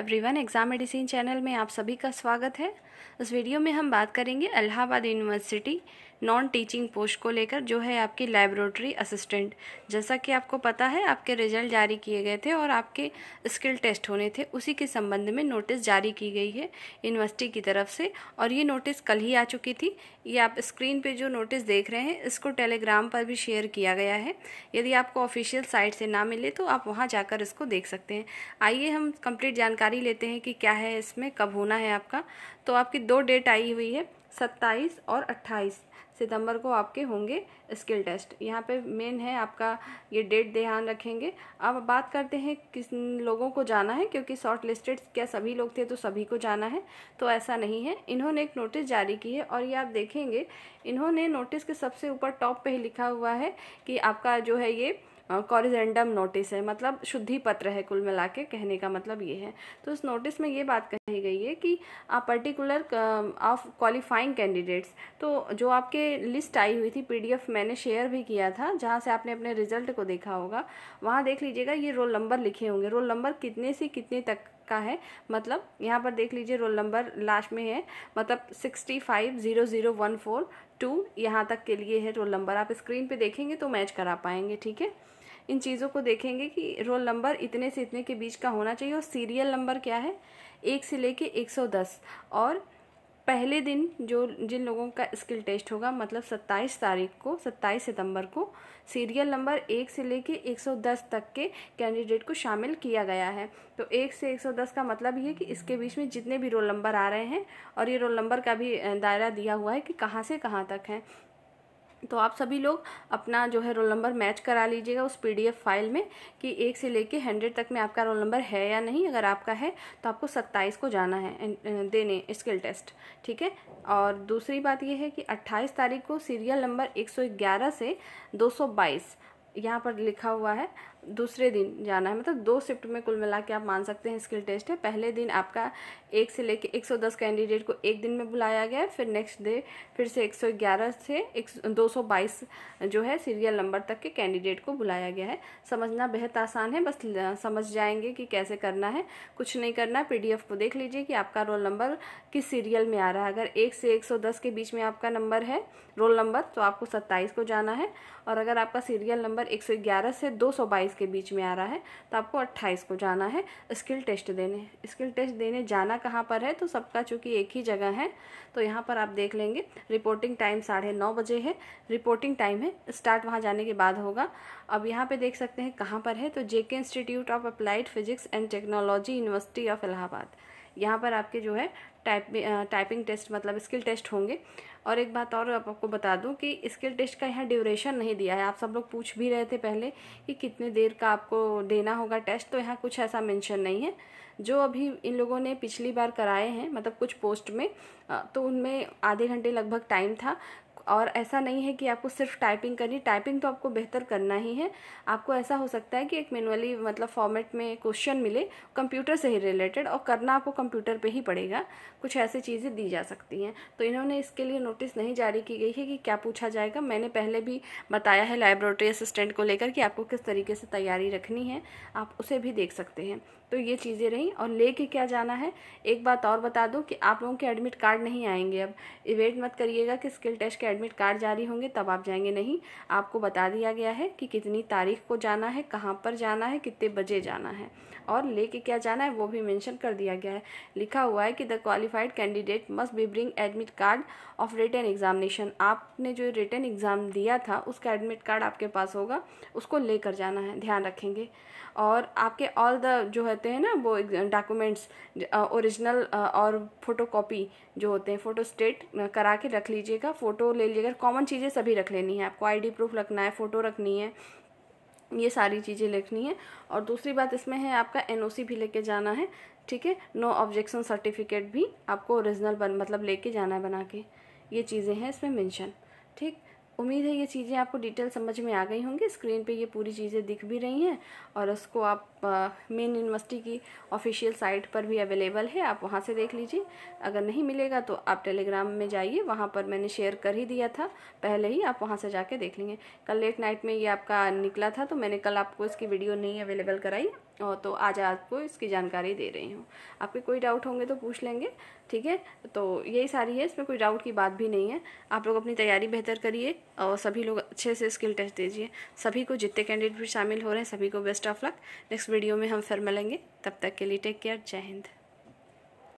everyone exam medicine channel में आप सभी का स्वागत है इस वीडियो में हम बात करेंगे Allahabad university non teaching post को लेकर जो है आपकी लेबोरेटरी असिस्टेंट जैसा कि आपको पता है आपके रिजल्ट जारी किए गए थे और आपके स्किल टेस्ट होने थे उसी के संबंध में नोटिस जारी की गई है यूनिवर्सिटी की तरफ से और ये नोटिस कल ही आ चुकी थी ये आप स्क्रीन पे जो नोटिस देख रहे हैं इसको टेलीग्राम पर भी शेयर किया गया है यदि आपको ऑफिशियल साइट से ना मिले तो आप वहाँ जाकर इसको देख सकते हैं आइए हम कंप्लीट जानकारी लेते हैं कि क्या है इसमें कब होना है आपका तो आपकी दो डेट आई हुई है सत्ताईस और अट्ठाईस सितंबर को आपके होंगे स्किल टेस्ट यहाँ पे मेन है आपका ये डेट ध्यान रखेंगे अब बात करते हैं किस लोगों को जाना है क्योंकि शॉर्ट लिस्टेड क्या सभी लोग थे तो सभी को जाना है तो ऐसा नहीं है इन्होंने एक नोटिस जारी की है और ये आप देखेंगे इन्होंने नोटिस के सबसे ऊपर टॉप पर लिखा हुआ है कि आपका जो है ये कॉरिजेंडम नोटिस है मतलब शुद्धि पत्र है कुल मिला के कहने का मतलब ये है तो उस नोटिस में ये बात कही गई है कि आप पर्टिकुलर ऑफ क्वालिफाइंग कैंडिडेट्स तो जो आपके लिस्ट आई हुई थी पीडीएफ मैंने शेयर भी किया था जहाँ से आपने अपने रिजल्ट को देखा होगा वहाँ देख लीजिएगा ये रोल नंबर लिखे होंगे रोल नंबर कितने से कितने तक का है मतलब यहाँ पर देख लीजिए रोल नंबर लास्ट में है मतलब sixty five zero zero one four two यहाँ तक के लिए है रोल नंबर आप स्क्रीन पे देखेंगे तो मैच करा पाएंगे ठीक है इन चीज़ों को देखेंगे कि रोल नंबर इतने से इतने के बीच का होना चाहिए और सीरियल नंबर क्या है एक से लेके एक सौ दस और पहले दिन जो जिन लोगों का स्किल टेस्ट होगा मतलब 27 तारीख को 27 सितंबर को सीरियल नंबर एक से लेके 110 तक के कैंडिडेट को शामिल किया गया है तो एक से 110 का मतलब ये कि इसके बीच में जितने भी रोल नंबर आ रहे हैं और ये रोल नंबर का भी दायरा दिया हुआ है कि कहाँ से कहाँ तक हैं तो आप सभी लोग अपना जो है रोल नंबर मैच करा लीजिएगा उस पीडीएफ फाइल में कि एक से लेके हंड्रेड तक में आपका रोल नंबर है या नहीं अगर आपका है तो आपको सत्ताईस को जाना है अं, अं, देने स्किल टेस्ट ठीक है और दूसरी बात यह है कि अट्ठाईस तारीख को सीरियल नंबर एक सौ ग्यारह से दो सौ बाईस यहाँ पर लिखा हुआ है दूसरे दिन जाना है मतलब दो शिफ्ट में कुल मिला के आप मान सकते हैं स्किल टेस्ट है पहले दिन आपका एक से लेके 110 कैंडिडेट को एक दिन में बुलाया गया है फिर नेक्स्ट डे फिर से 111 से एक 222 जो है सीरियल नंबर तक के कैंडिडेट को बुलाया गया है समझना बेहद आसान है बस समझ जाएंगे कि कैसे करना है कुछ नहीं करना पी को देख लीजिए कि आपका रोल नंबर किस सीरियल में आ रहा है अगर एक से एक के बीच में आपका नंबर है रोल नंबर तो आपको सत्ताईस को जाना है और अगर आपका सीरियल नंबर एक से दो बाईस के बीच में आ रहा है तो आपको अट्ठाईस को जाना है स्किल टेस्ट देने स्किल टेस्ट देने जाना कहाँ पर है तो सबका चूँकि एक ही जगह है तो यहाँ पर आप देख लेंगे रिपोर्टिंग टाइम साढ़े नौ बजे है रिपोर्टिंग टाइम है स्टार्ट वहाँ जाने के बाद होगा अब यहाँ पर देख सकते हैं कहाँ पर है तो JK institute of applied physics and technology university of Allahabad यहाँ पर आपके जो है टाइप टाइपिंग टेस्ट मतलब स्किल टेस्ट होंगे और एक बात और आप आपको बता दूं कि स्किल टेस्ट का यहाँ ड्यूरेशन नहीं दिया है आप सब लोग पूछ भी रहे थे पहले कि कितने देर का आपको देना होगा टेस्ट तो यहाँ कुछ ऐसा मेंशन नहीं है जो अभी इन लोगों ने पिछली बार कराए हैं मतलब कुछ पोस्ट में तो उनमें आधे घंटे लगभग टाइम था और ऐसा नहीं है कि आपको सिर्फ टाइपिंग करनी टाइपिंग तो आपको बेहतर करना ही है आपको ऐसा हो सकता है कि एक मैनुअली मतलब फॉर्मेट में क्वेश्चन मिले कंप्यूटर से ही रिलेटेड और करना आपको कंप्यूटर पे ही पड़ेगा कुछ ऐसी चीज़ें दी जा सकती हैं तो इन्होंने इसके लिए नोटिस नहीं जारी की गई है कि क्या पूछा जाएगा मैंने पहले भी बताया है लाइब्रोटरी असिस्टेंट को लेकर कि आपको किस तरीके से तैयारी रखनी है आप उसे भी देख सकते हैं तो ये चीज़ें रहीं और ले कर क्या जाना है एक बात और बता दूँ कि आप लोगों के एडमिट कार्ड नहीं आएंगे अब इवेंट मत करिएगा कि स्किल टेस्ट के एडमिट कार्ड जारी होंगे तब आप जाएंगे नहीं आपको बता दिया गया है कि कितनी तारीख को जाना है कहाँ पर जाना है कितने बजे जाना है और लेके क्या जाना है वो भी मैंशन कर दिया गया है लिखा हुआ है कि the qualified candidate must be bring admit card of written examination आपने जो रिटर्न एग्ज़ाम दिया था उसका एडमिट कार्ड आपके पास होगा उसको लेकर जाना है ध्यान रखेंगे और आपके ऑल द जो है करते हैं ना वो डॉक्यूमेंट्स ओरिजिनल और फ़ोटो कॉपी जो होते हैं फ़ोटो स्टेट करा के रख लीजिएगा फ़ोटो ले लीजिएगा कॉमन चीज़ें सभी रख लेनी है आपको आईडी प्रूफ रखना है फ़ोटो रखनी है ये सारी चीज़ें लिखनी है और दूसरी बात इसमें है आपका एन भी लेके जाना है ठीक है नो ऑब्जेक्शन सर्टिफिकेट भी आपको ओरिजिनल मतलब लेके जाना है बना के ये चीज़ें हैं इसमें मेंशन ठीक उम्मीद है ये चीज़ें आपको डिटेल समझ में आ गई होंगी स्क्रीन पे ये पूरी चीज़ें दिख भी रही हैं और उसको आप मेन यूनिवर्सिटी की ऑफिशियल साइट पर भी अवेलेबल है आप वहाँ से देख लीजिए अगर नहीं मिलेगा तो आप टेलीग्राम में जाइए वहाँ पर मैंने शेयर कर ही दिया था पहले ही आप वहाँ से जाके देख लेंगे कल लेट नाइट में ये आपका निकला था तो मैंने कल आपको इसकी वीडियो नहीं अवेलेबल कराई और तो आज आपको इसकी जानकारी दे रही हूँ आपके कोई डाउट होंगे तो पूछ लेंगे ठीक है तो यही सारी है इसमें कोई डाउट की बात भी नहीं है आप लोग अपनी तैयारी बेहतर करिए और सभी लोग अच्छे से स्किल टेस्ट दीजिए सभी को जितने कैंडिडेट भी शामिल हो रहे हैं सभी को best of luck next video में हम फिर मिलेंगे तब तक के लिए टेक केयर जय हिंद